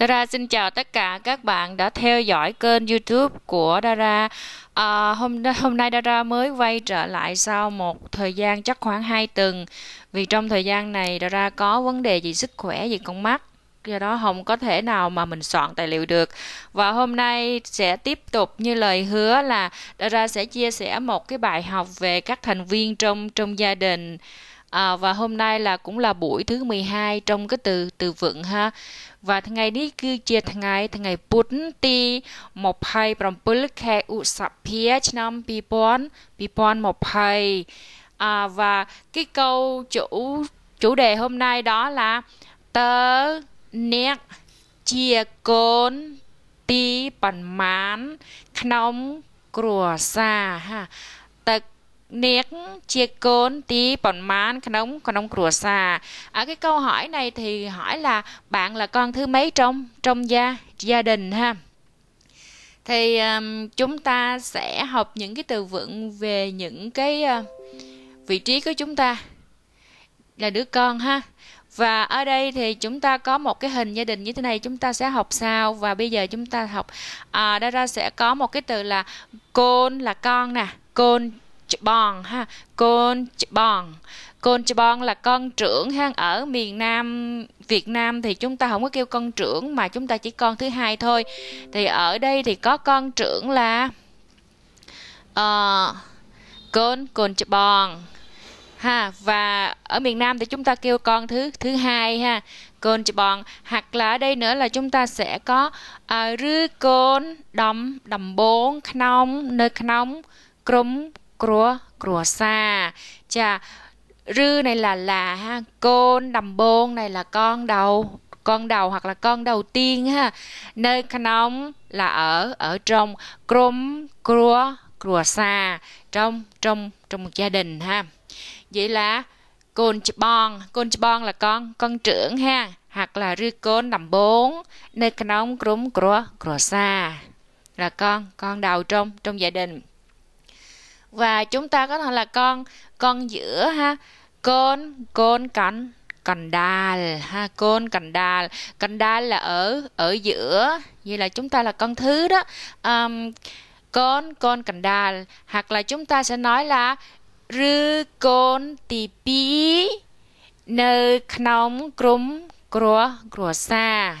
Dara xin chào tất cả các bạn đã theo dõi kênh YouTube của Dara. À, hôm hôm nay Dara mới quay trở lại sau một thời gian chắc khoảng 2 tuần. Vì trong thời gian này Dara có vấn đề gì sức khỏe gì con mắt do đó không có thể nào mà mình soạn tài liệu được và hôm nay sẽ tiếp tục như lời hứa là Dara sẽ chia sẻ một cái bài học về các thành viên trong trong gia đình à, và hôm nay là cũng là buổi thứ 12 trong cái từ từ vựng ha và thằng thằng ngày ngày ngày đi chia một năm bì ngày นี้គឺជាថ្ងៃថ្ងៃពុធទី27ខែឧសភាឆ្នាំ2000 2020 à, và cái câu chủ chủ đề hôm nay đó là tớ nét chia côn tí bản mán khóng cửa xa ha tớ côn bọn xa ở cái câu hỏi này thì hỏi là bạn là con thứ mấy trong trong gia gia đình ha thì um, chúng ta sẽ học những cái từ vựng về những cái uh, vị trí của chúng ta là đứa con ha và ở đây thì chúng ta có một cái hình gia đình như thế này chúng ta sẽ học sao và bây giờ chúng ta học à, ờ, đó ra sẽ có một cái từ là côn là con nè côn Chbong ha Kon Chbong Kon Chbong là con trưởng ha ở miền Nam Việt Nam thì chúng ta không có kêu con trưởng mà chúng ta chỉ con thứ hai thôi thì ở đây thì có con trưởng là uh, ờ, Kon Kon Chbong ha và ở miền Nam thì chúng ta kêu con thứ thứ hai ha côn chị bọn hoặc là ở đây nữa là chúng ta sẽ có ờ, rư côn đầm đầm bốn nông nơi nông crum crua, rư này là là ha côn đầm bôn này là con đầu con đầu hoặc là con đầu tiên ha nơi nóng là ở ở trong crom crua crua xa trong trong trong một gia đình ha vậy là côn bon côn bon là con con trưởng ha hoặc là rư côn đầm bốn nơi nóng crom crua crua xa là con con đầu trong trong gia đình và chúng ta có thể là con con giữa ha con con cắn cành đàl ha côn cành đàl cành đàl là ở ở giữa như là chúng ta là con thứ đó um, con con cành đal hoặc là chúng ta sẽ nói là rư con tì bí nơi nông crum grua grua xa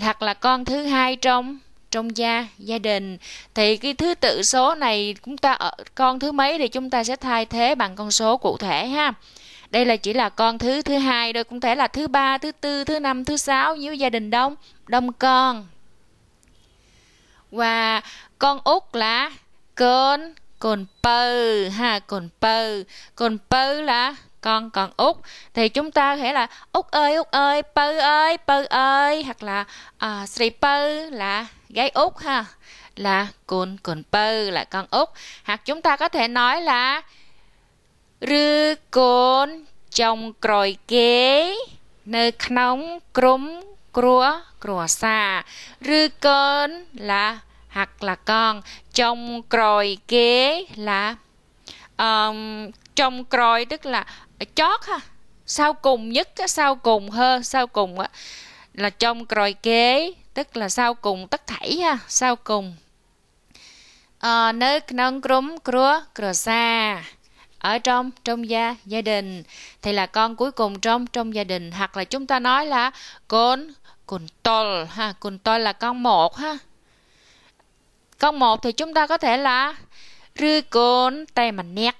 hoặc là con thứ hai trong trong gia gia đình thì cái thứ tự số này chúng ta ở con thứ mấy thì chúng ta sẽ thay thế bằng con số cụ thể ha đây là chỉ là con thứ thứ hai thôi cũng thể là thứ ba thứ tư thứ năm thứ sáu nếu gia đình đông đông con và con út là con con pơ ha con pơ con pơ là con còn út thì chúng ta có thể là út ơi út ơi pư ơi pư ơi hoặc là uh, sri pơ là gái út ha là cồn cồn pư là con út hoặc chúng ta có thể nói là rư cồn trong còi kế nơi nóng cúm crua crua xa rư cồn là hoặc là con trong còi kế là um, trong croi tức là chót ha sau cùng nhất sau cùng hơ sau cùng á là trong croi kế tức là sau cùng tất thảy ha sau cùng à, nơi nâng cúm crúa crờ xa ở trong trong gia gia đình thì là con cuối cùng trong trong gia đình hoặc là chúng ta nói là con con tol ha con tol là con một ha con một thì chúng ta có thể là ឬកូនតែម្នាក់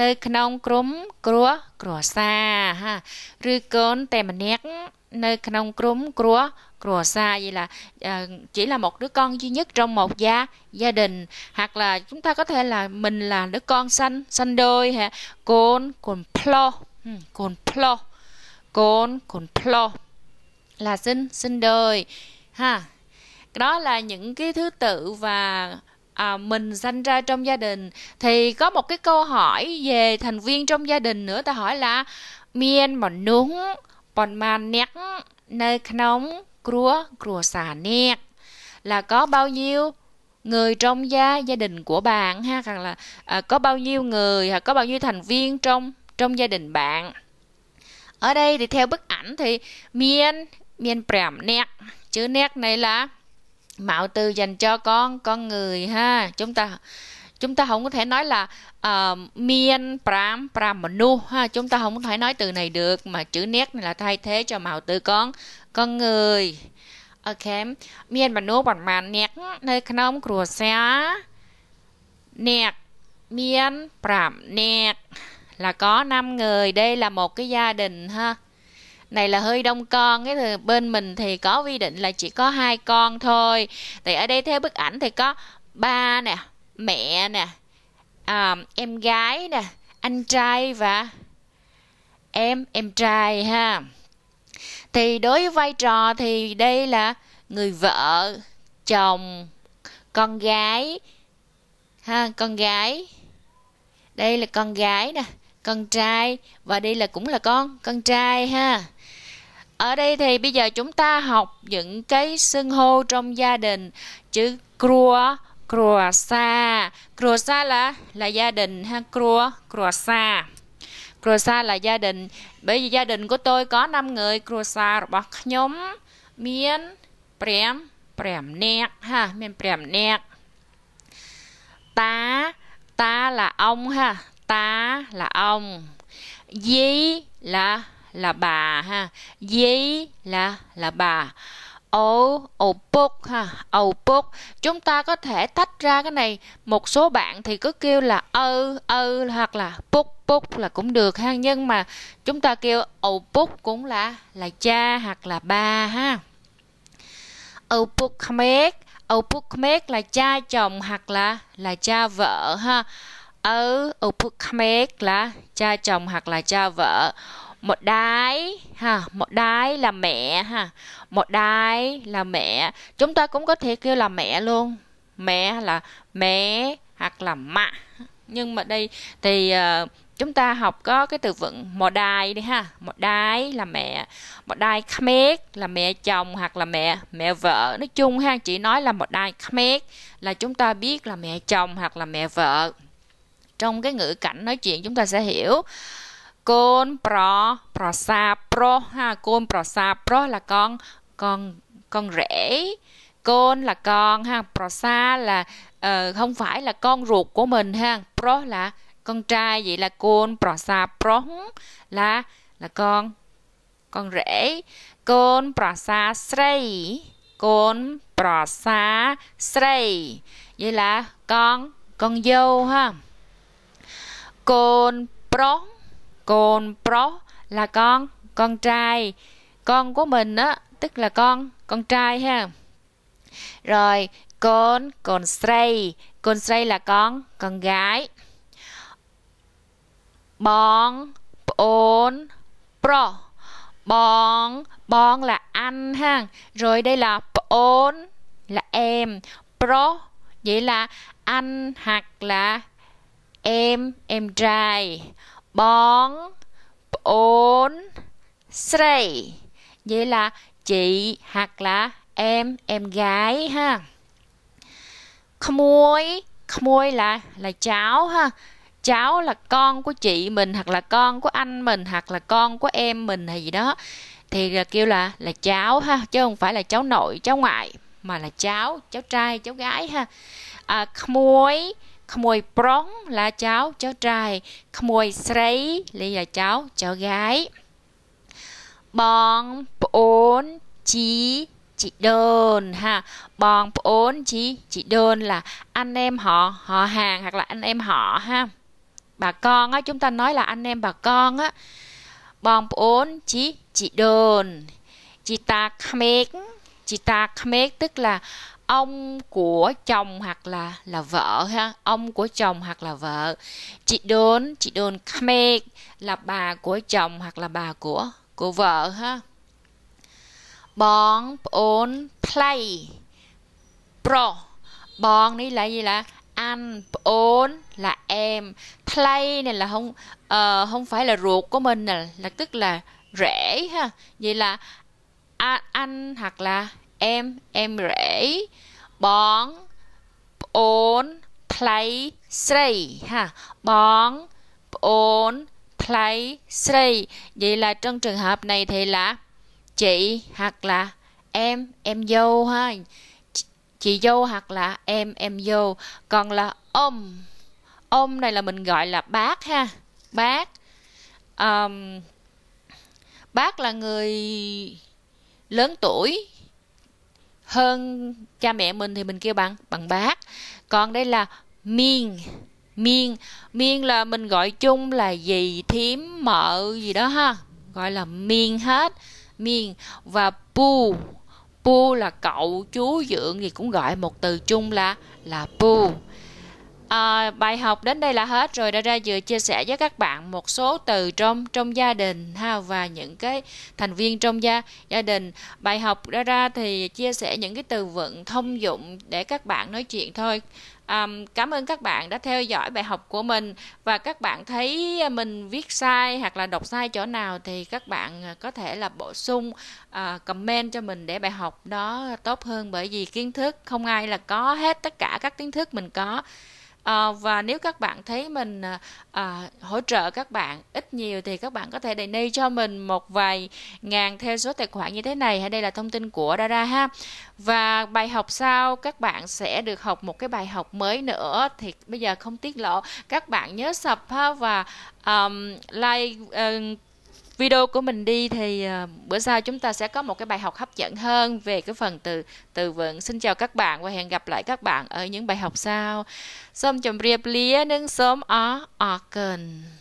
នៅក្នុងក្រុមគ្រួគ្រួសារហាឬកូនតែម្នាក់នៅក្នុងក្រុមគ្រួគ្រួសារ vậy là ờ, chỉ là một đứa con duy nhất trong một gia gia đình hoặc là chúng ta có thể là mình là đứa con sanh sanh đôi ha con con plo ừ, con plo con con plo là sinh sinh đôi ha đó là những cái thứ tự và à, mình sanh ra trong gia đình thì có một cái câu hỏi về thành viên trong gia đình nữa ta hỏi là miên mà nướng bọn mà nét nơi nóng crúa crúa xà nét là có bao nhiêu người trong gia gia đình của bạn ha rằng là à, có bao nhiêu người hoặc có bao nhiêu thành viên trong trong gia đình bạn ở đây thì theo bức ảnh thì miên miên prèm nét chữ nét này là mạo từ dành cho con con người ha chúng ta chúng ta không có thể nói là uh, pram pramanu ha chúng ta không có thể nói từ này được mà chữ nét này là thay thế cho mạo từ con con người ok mien manu bản màn nét nơi khnom krua xe nét mien pram nét là có 5 người đây là một cái gia đình ha này là hơi đông con cái thì bên mình thì có quy định là chỉ có hai con thôi thì ở đây theo bức ảnh thì có ba nè mẹ nè à, em gái nè anh trai và em em trai ha thì đối với vai trò thì đây là người vợ chồng con gái ha con gái đây là con gái nè con trai và đây là cũng là con con trai ha ở đây thì bây giờ chúng ta học những cái xưng hô trong gia đình chữ crua crua sa crua sa là là gia đình ha crua crua sa crua sa là gia đình bởi vì gia đình của tôi có 5 người crua sa bọc nhóm miên prem prem nẹt ha miên prem nẹt tá tá là ông ha tá là ông dí là là bà ha dí là là bà ổ ổ bốc ha ổ bốc chúng ta có thể tách ra cái này một số bạn thì cứ kêu là ơ ơ hoặc là bốc bốc là cũng được ha nhưng mà chúng ta kêu ổ bốc cũng là là cha hoặc là ba ha ổ bốc khmer ổ bốc khmer là cha chồng hoặc là là cha vợ ha ơ ổ bốc khmer là cha chồng hoặc là cha vợ một đái ha một đái là mẹ ha một đái là mẹ chúng ta cũng có thể kêu là mẹ luôn mẹ là mẹ hoặc là mạ nhưng mà đây thì uh, chúng ta học có cái từ vựng một đai đi ha một đai là mẹ một đai khmer là mẹ chồng hoặc là mẹ mẹ vợ nói chung ha chỉ nói là một đai khmer là chúng ta biết là mẹ chồng hoặc là mẹ vợ trong cái ngữ cảnh nói chuyện chúng ta sẽ hiểu pro, pro pro sa, កូនប្រប្រសាប្រុសហាកូនប្រសាប្រុស là con con con rể con là con ha, pro ha ប្រសា là uh, ờ, không phải là con ruột của mình ha pro là con trai vậy là con pro sa pro là là con con rể con pro sa srei con pro sa srei vậy là con con dâu ha con pro con pro là con con trai con của mình á tức là con con trai ha rồi con con stray con stray là con con gái bon on pro bon bon là anh ha rồi đây là on là em pro vậy là anh hoặc là em em trai bóng, បងប្អូនស្រី Vậy là chị hoặc là em, em gái ha. Khmuôi, khmuôi là là cháu ha. Cháu là con của chị mình hoặc là con của anh mình hoặc là con của em mình hay gì đó. Thì là kêu là là cháu ha, chứ không phải là cháu nội, cháu ngoại mà là cháu, cháu trai, cháu gái ha. À, khmuôi prong là cháu cháu trai ขโมยស្រី là cháu cháu gái chị đơn ha chị đơn là anh em họ họ hàng hoặc là anh em họ ha bà con á chúng ta nói là anh em bà con á chị chị chị đơn ta ta á បងប្អូនជីជីដូនជីតាក្មេកជីតាក្មេក tức là ông của chồng hoặc là là vợ ha ông của chồng hoặc là vợ chị đôn chị đồn kame là bà của chồng hoặc là bà của của vợ ha bọn ôn play pro là gì là anh ôn là em play này là không uh, không phải là ruột của mình nè là tức là rễ ha vậy là anh hoặc là em em rể bón ôn play say ha bón ôn play say vậy là trong trường hợp này thì là chị hoặc là em em dâu ha chị dâu hoặc là em em dâu còn là ông ông này là mình gọi là bác ha bác um, bác là người lớn tuổi hơn cha mẹ mình thì mình kêu bằng bằng bác còn đây là miên miên miên là mình gọi chung là gì thím mợ gì đó ha gọi là miên hết miên và pu pu là cậu chú dưỡng thì cũng gọi một từ chung là là pu À, bài học đến đây là hết rồi. Đã ra vừa chia sẻ với các bạn một số từ trong trong gia đình ha và những cái thành viên trong gia gia đình. Bài học đã ra thì chia sẻ những cái từ vựng thông dụng để các bạn nói chuyện thôi. À, cảm ơn các bạn đã theo dõi bài học của mình và các bạn thấy mình viết sai hoặc là đọc sai chỗ nào thì các bạn ờ, có thể là bổ sung à, comment cho mình để bài học đó tốt hơn bởi vì kiến thức không ai là có hết tất cả các kiến thức mình có à, và nếu các bạn thấy mình à, hỗ trợ các bạn ít nhiều thì các bạn có thể donate cho mình một vài ngàn theo số tài khoản như thế này hay đây là thông tin của Dara ha và bài học sau các bạn sẽ được học một cái bài học mới nữa thì bây giờ không tiết lộ các bạn nhớ sập ha và um, like uh, video của mình đi thì ờ, bữa sau chúng ta sẽ có một cái bài học hấp dẫn hơn về cái phần từ từ vựng xin chào các bạn và hẹn gặp lại các bạn ở những bài học sau sớm chồng ria plia nâng sớm ó ó cần